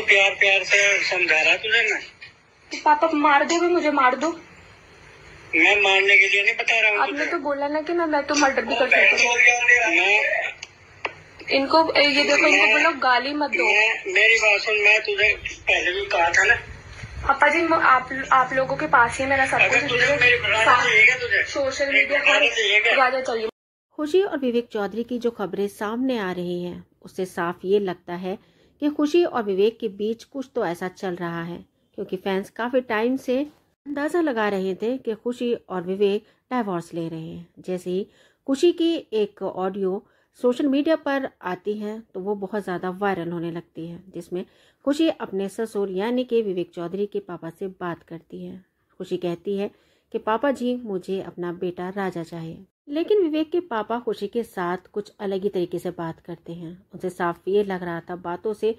तो प्यार प्यार से समझा रहा तुझे मैं पापा मार दो मुझे मार दो मैं मारने के लिए नहीं बता रहा आपने तो बोला ना कि मैं मैं तो मर्डर भी कर सकता हूँ इनको ये देखो इनको बोलो गाली मत दो मेरी बात सुन मैं तुझे पहले भी कहा था ना पापा जी आप आप लोगों के पास ही मेरा सब कुछ तो सोशल मीडिया चाहिए तो खुशी और विवेक चौधरी की जो खबरें सामने आ रही हैं उससे साफ ये लगता है कि खुशी और विवेक के बीच कुछ तो ऐसा चल रहा है क्योंकि फैंस काफ़ी टाइम से अंदाज़ा लगा रहे थे कि खुशी और विवेक डाइवोर्स ले रहे हैं जैसे ही खुशी की एक ऑडियो सोशल मीडिया पर आती है तो वो बहुत ज़्यादा वायरल होने लगती है जिसमें खुशी अपने ससुर यानी कि विवेक चौधरी के पापा से बात करती है खुशी कहती है कि पापा जी मुझे अपना बेटा राजा चाहिए लेकिन विवेक के पापा खुशी के साथ कुछ अलग ही तरीके से बात करते हैं उनसे साफ ये लग रहा था बातों से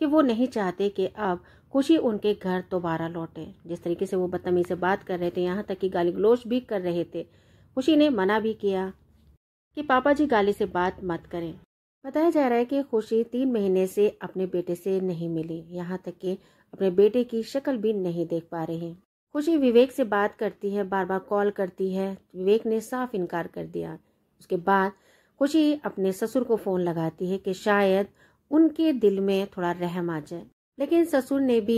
कि वो नहीं चाहते कि अब खुशी उनके घर दोबारा लौटे जिस तरीके से वो बदतमी से बात कर रहे थे यहाँ तक कि गाली गलोच भी कर रहे थे खुशी ने मना भी किया कि पापा जी गाली से बात मत करें बताया जा रहा है कि खुशी तीन महीने से अपने बेटे से नहीं मिली यहाँ तक कि अपने बेटे की शक्ल भी नहीं देख पा हैं खुशी विवेक से बात करती है बार बार कॉल करती है विवेक ने साफ इनकार कर दिया उसके बाद खुशी अपने ससुर को फ़ोन लगाती है कि शायद उनके दिल में थोड़ा रहम आ जाए लेकिन ससुर ने भी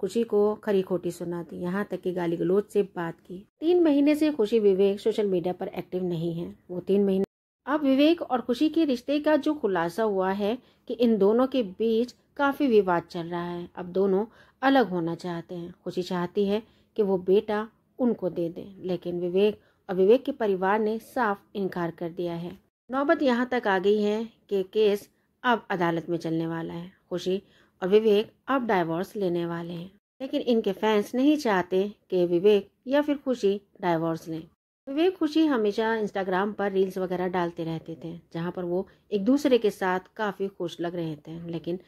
खुशी को खरी खोटी सुना दी यहाँ तक कि गाली गलोच से बात की तीन महीने से खुशी विवेक सोशल मीडिया पर एक्टिव नहीं है वो तीन महीने अब विवेक और खुशी के रिश्ते का जो खुलासा हुआ है कि इन दोनों के बीच काफ़ी विवाद चल रहा है अब दोनों अलग होना चाहते हैं खुशी चाहती है कि वो बेटा उनको दे दें लेकिन विवेक और विवेक के परिवार ने साफ इनकार कर दिया है नौबत यहाँ तक आ गई है कि केस अब अदालत में चलने वाला है खुशी और विवेक अब डाइवोर्स लेने वाले हैं लेकिन इनके फैंस नहीं चाहते कि विवेक या फिर खुशी डाइवोर्स लें विवेक खुशी हमेशा इंस्टाग्राम पर रील्स वगैरह डालते रहते थे जहाँ पर वो एक दूसरे के साथ काफ़ी खुश लग रहे थे लेकिन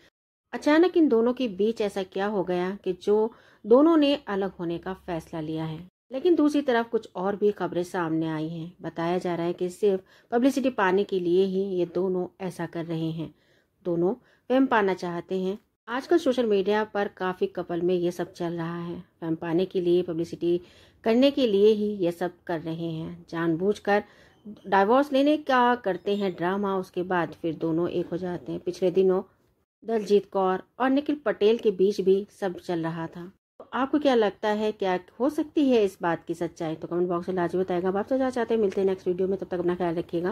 अचानक इन दोनों के बीच ऐसा क्या हो गया कि जो दोनों ने अलग होने का फैसला लिया है लेकिन दूसरी तरफ कुछ और भी खबरें सामने आई हैं बताया जा रहा है कि सिर्फ पब्लिसिटी पाने के लिए ही ये दोनों ऐसा कर रहे हैं दोनों फेम पाना चाहते हैं आजकल सोशल मीडिया पर काफ़ी कपल में ये सब चल रहा है फेम पाने के लिए पब्लिसिटी करने के लिए ही ये सब कर रहे हैं जानबूझकर डाइवोर्स लेने का करते हैं ड्रामा उसके बाद फिर दोनों एक हो जाते हैं पिछले दिनों दलजीत कौर और निखिल पटेल के बीच भी सब चल रहा था तो आपको क्या लगता है क्या हो सकती है इस बात की सच्चाई तो कमेंट बॉक्स में लाजमी बताएगा आप सजा तो चाहते हैं मिलते हैं नेक्स्ट वीडियो में तब तक अपना ख्याल रखिएगा